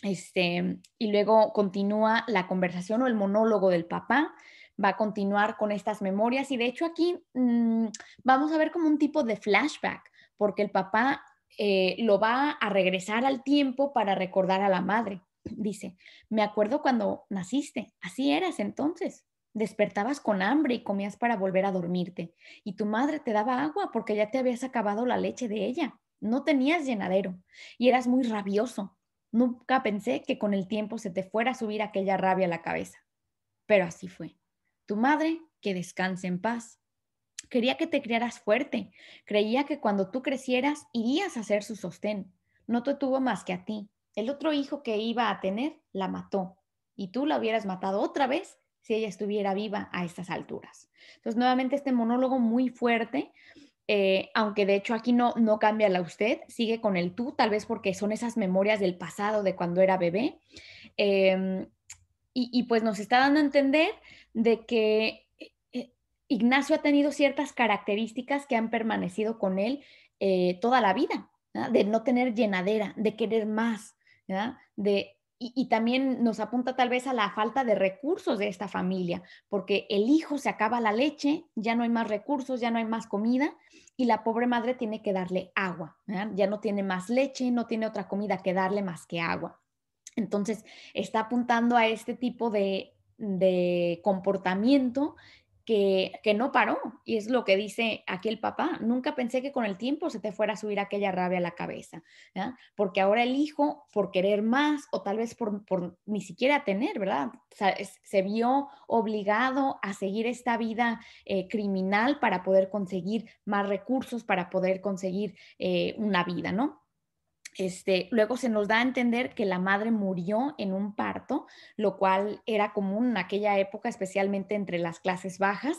Este, y luego continúa la conversación o el monólogo del papá, va a continuar con estas memorias y de hecho aquí mm, vamos a ver como un tipo de flashback, porque el papá eh, lo va a regresar al tiempo para recordar a la madre. Dice, me acuerdo cuando naciste, así eras entonces. Despertabas con hambre y comías para volver a dormirte. Y tu madre te daba agua porque ya te habías acabado la leche de ella. No tenías llenadero y eras muy rabioso. Nunca pensé que con el tiempo se te fuera a subir aquella rabia a la cabeza. Pero así fue. Tu madre, que descanse en paz. Quería que te criaras fuerte. Creía que cuando tú crecieras irías a ser su sostén. No te tuvo más que a ti. El otro hijo que iba a tener la mató. Y tú la hubieras matado otra vez si ella estuviera viva a estas alturas. Entonces, nuevamente este monólogo muy fuerte, eh, aunque de hecho aquí no, no cambia la usted, sigue con el tú, tal vez porque son esas memorias del pasado, de cuando era bebé. Em, y, pues nos está dando a entender de que eh, eh, Ignacio ha tenido ciertas características que han permanecido con él toda la vida, de no tener llenadera, de querer más, de y, también nos apunta tal vez a la falta de recursos de esta familia, porque el hijo se acaba la leche, ya no hay más recursos, ya no hay más comida y la pobre madre tiene que darle agua, ya no tiene más leche, no tiene otra comida que darle más que agua. Entonces, está apuntando a este tipo de, de comportamiento que, no paró. Y es lo que dice aquí el papá. Nunca pensé que con el tiempo se te fuera a subir aquella rabia a la cabeza, porque ahora el hijo, por querer más o tal vez por, ni siquiera tener, ¿verdad? se vio obligado a seguir esta vida eh, criminal para poder conseguir más recursos, para poder conseguir eh, una vida, ¿no? Este, luego se nos da a entender que la madre murió en un parto, lo cual era común en aquella época, especialmente entre las clases bajas,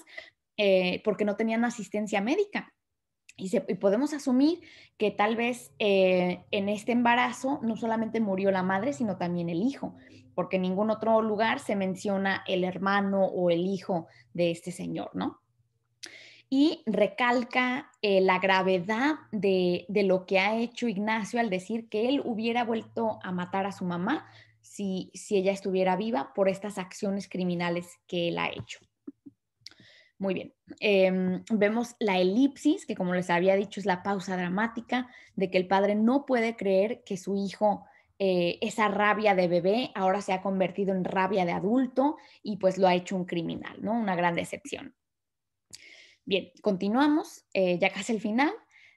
eh, porque no tenían asistencia médica. Y, podemos asumir que tal vez eh, en este embarazo no solamente murió la madre, sino también el hijo, porque en ningún otro lugar se menciona el hermano o el hijo de este señor, ¿no? y recalca eh, la gravedad de, lo que ha hecho Ignacio al decir que él hubiera vuelto a matar a su mamá si, si ella estuviera viva por estas acciones criminales que él ha hecho. Muy bien, em, vemos la elipsis, que como les había dicho es la pausa dramática de que el padre no puede creer que su hijo eh, esa rabia de bebé ahora se ha convertido en rabia de adulto y pues lo ha hecho un criminal, ¿no? Una gran decepción. Bien, continuamos, eh, ya casi el final.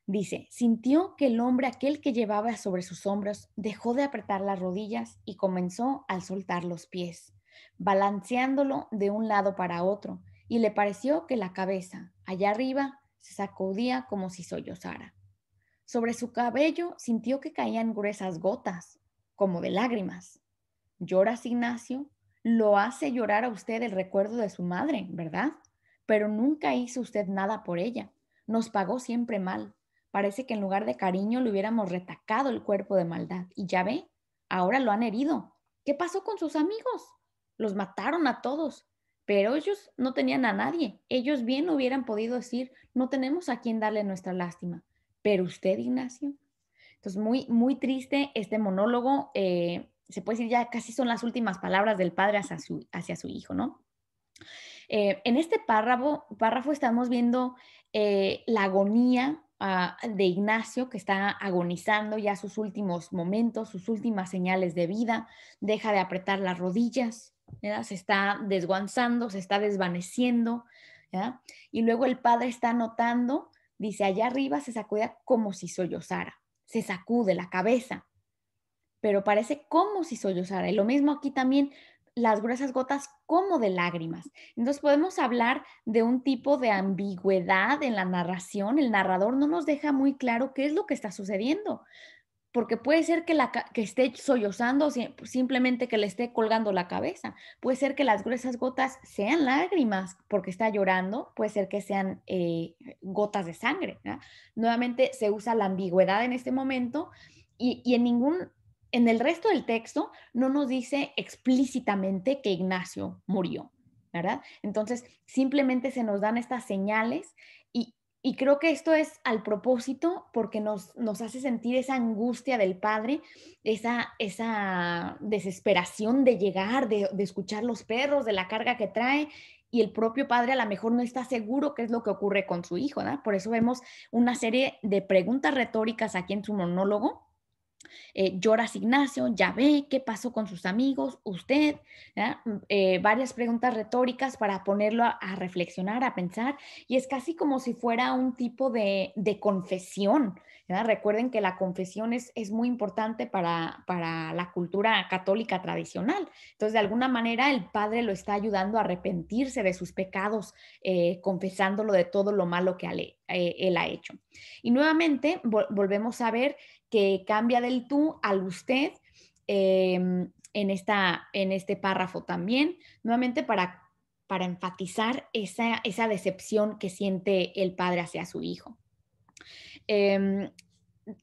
Dice, sintió que el hombre aquel que llevaba sobre sus hombros dejó de apretar las rodillas y comenzó al soltar los pies, balanceándolo de un lado para otro, y le pareció que la cabeza, allá arriba, se sacudía como si sollozara. Sobre su cabello sintió que caían gruesas gotas, como de lágrimas. ¿Lloras, Ignacio? Lo hace llorar a usted el recuerdo de su madre, ¿verdad? pero nunca hizo usted nada por ella. Nos pagó siempre mal. Parece que en lugar de cariño le hubiéramos retacado el cuerpo de maldad. Y ya ve, ahora lo han herido. ¿Qué pasó con sus amigos? Los mataron a todos, pero ellos no tenían a nadie. Ellos bien hubieran podido decir, no tenemos a quien darle nuestra lástima. Pero usted, Ignacio. Entonces, muy, muy triste este monólogo. Eh, se puede decir ya casi son las últimas palabras del padre hacia su hijo, ¿no? Eh, en este párrafo, estamos viendo eh, la agonía ah, de Ignacio, que está agonizando ya sus últimos momentos, sus últimas señales de vida, deja de apretar las rodillas, se está desguanzando, se está desvaneciendo, y luego el padre está notando, dice, allá arriba se sacude como si sollozara, se sacude la cabeza, pero parece como si sollozara. Y lo mismo aquí también, las gruesas gotas como de lágrimas. Entonces podemos hablar de un tipo de ambigüedad en la narración. El narrador no nos deja muy claro qué es lo que está sucediendo, porque puede ser que, esté sollozando, o simplemente que le esté colgando la cabeza. Puede ser que las gruesas gotas sean lágrimas porque está llorando, puede ser que sean eh, gotas de sangre. Nuevamente se usa la ambigüedad en este momento y, y en ningún en el resto del texto no nos dice explícitamente que Ignacio murió, ¿verdad? Entonces, simplemente se nos dan estas señales y, creo que esto es al propósito porque nos, nos hace sentir esa angustia del padre, esa, esa desesperación de llegar, de, de, escuchar los perros, de la carga que trae. Y el propio padre a lo mejor no está seguro qué es lo que ocurre con su hijo, ¿verdad? Por eso vemos una serie de preguntas retóricas aquí en su monólogo eh, lloras Ignacio, ya ve qué pasó con sus amigos, usted, mm, eh, varias preguntas retóricas para ponerlo a, reflexionar, a pensar, y es casi como si fuera un tipo de, confesión. Recuerden que la confesión es, es muy importante para, para, la cultura católica tradicional. Entonces, de alguna manera, el padre lo está ayudando a arrepentirse de sus pecados, eh, confesándolo de todo lo malo que eh, él ha hecho. Y nuevamente, volvemos a ver que cambia del tú al usted em, en, esta, en este párrafo también, nuevamente para, para enfatizar esa, decepción que siente el padre hacia su hijo. Em,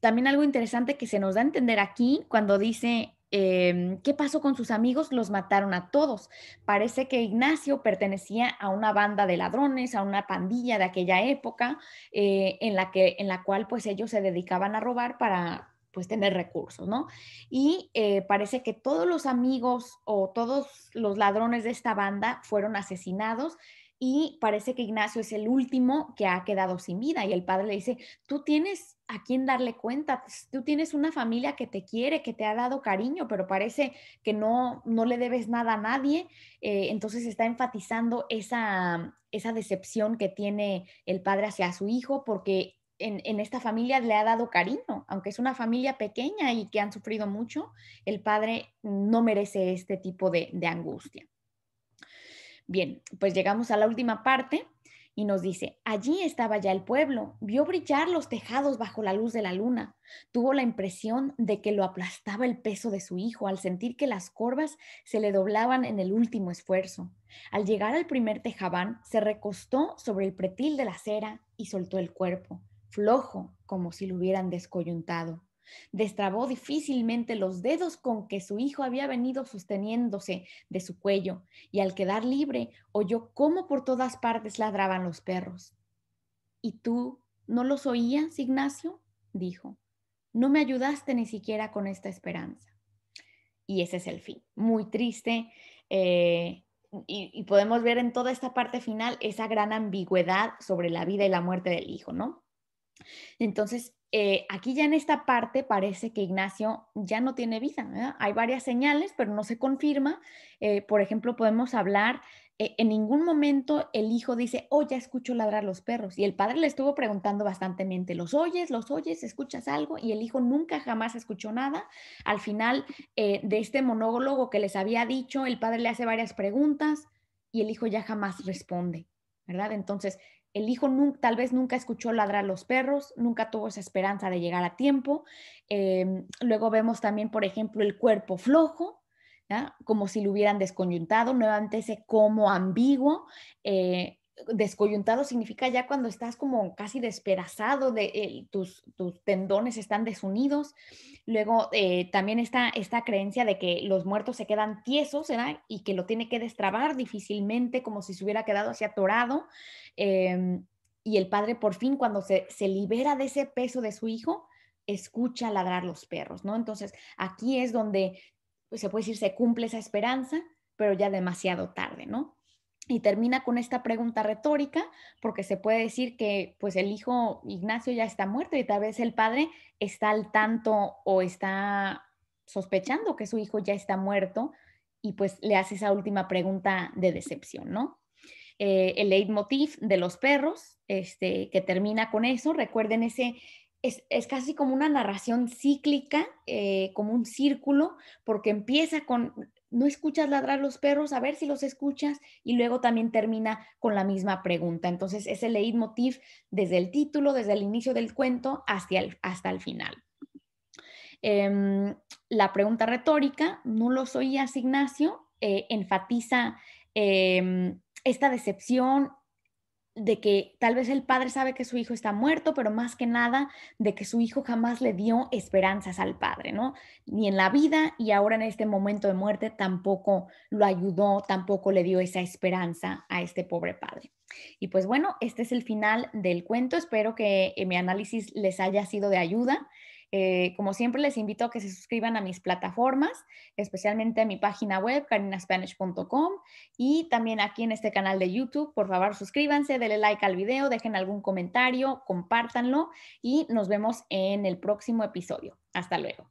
también algo interesante que se nos da a entender aquí cuando dice Em, ¿Qué pasó con sus amigos? Los mataron a todos. Parece que Ignacio pertenecía a una banda de ladrones, a una pandilla de aquella época, eh, en, la que, en la cual pues ellos se dedicaban a robar para pues tener recursos, ¿no? Y eh, parece que todos los amigos o todos los ladrones de esta banda fueron asesinados y parece que Ignacio es el último que ha quedado sin vida y el padre le dice, tú tienes a quién darle cuenta, pues, tú tienes una familia que te quiere, que te ha dado cariño, pero parece que no, no le debes nada a nadie, eh, entonces está enfatizando esa, decepción que tiene el padre hacia su hijo porque en, esta familia le ha dado cariño, aunque es una familia pequeña y que han sufrido mucho, el padre no merece este tipo de angustia. Bien, pues llegamos a la última parte y nos dice, allí estaba ya el pueblo, vio brillar los tejados bajo la luz de la luna, tuvo la impresión de que lo aplastaba el peso de su hijo al sentir que las corvas se le doblaban en el último esfuerzo. Al llegar al primer tejabán, se recostó sobre el pretil de la acera y soltó el cuerpo, flojo, como si lo hubieran descoyuntado. Destrabó difícilmente los dedos con que su hijo había venido sosteniéndose de su cuello, y al quedar libre oyó cómo por todas partes ladraban los perros. ¿Y tú no los oías, Ignacio? dijo. No me ayudaste ni siquiera con esta esperanza. Y ese es el fin. Muy triste. Eh, y, y, podemos ver en toda esta parte final esa gran ambigüedad sobre la vida y la muerte del hijo, ¿no? Entonces, eh, aquí ya en esta parte parece que Ignacio ya no tiene vida. Hay varias señales, pero no se confirma. Eh, por ejemplo, podemos hablar, eh, en ningún momento el hijo dice, oh, ya escucho ladrar los perros. Y el padre le estuvo preguntando bastantemente, ¿los oyes? ¿Los oyes? ¿Escuchas algo? Y el hijo nunca jamás escuchó nada. Al final de este monólogo que les había dicho, el padre le hace varias preguntas y el hijo ya jamás responde, ¿verdad? Entonces, el hijo tal vez nunca escuchó ladrar los perros, nunca tuvo esa esperanza de llegar a tiempo. Em, luego vemos también, por ejemplo, el cuerpo flojo, como si lo hubieran desconyuntado, nuevamente ese como ambiguo. Eh, descoyuntado significa ya cuando estás como casi despedazado, de, eh, tus, tendones están desunidos. Luego eh, también está esta creencia de que los muertos se quedan tiesos ¿verdad? y que lo tiene que destrabar difícilmente, como si se hubiera quedado así atorado. Em, y el padre por fin, cuando se, libera de ese peso de su hijo, escucha ladrar los perros, ¿no? Entonces aquí es donde pues, se puede decir, se cumple esa esperanza, pero ya demasiado tarde, ¿no? Y termina con esta pregunta retórica, porque se puede decir que pues el hijo Ignacio ya está muerto y tal vez el padre está al tanto o está sospechando que su hijo ya está muerto y pues le hace esa última pregunta de decepción, ¿no? Eh, el leitmotiv de los perros, este, que termina con eso, recuerden ese, es, casi como una narración cíclica, eh, como un círculo, porque empieza con no escuchas ladrar los perros, a ver si los escuchas, y luego también termina con la misma pregunta. Entonces, es el leitmotiv desde el título, desde el inicio del cuento hasta el, hasta el final. Em, la pregunta retórica, no los oías, Ignacio, eh, enfatiza em, esta decepción, de que tal vez el padre sabe que su hijo está muerto, pero más que nada de que su hijo jamás le dio esperanzas al padre, ¿no? Ni en la vida y ahora en este momento de muerte tampoco lo ayudó, tampoco le dio esa esperanza a este pobre padre. Y pues bueno, este es el final del cuento. Espero que eh, mi análisis les haya sido de ayuda. Eh, como siempre, les invito a que se suscriban a mis plataformas, especialmente a mi página web, carinaspanish.com, y también aquí en este canal de YouTube. Por favor, suscríbanse, denle like al video, dejen algún comentario, compártanlo y nos vemos en el próximo episodio. Hasta luego.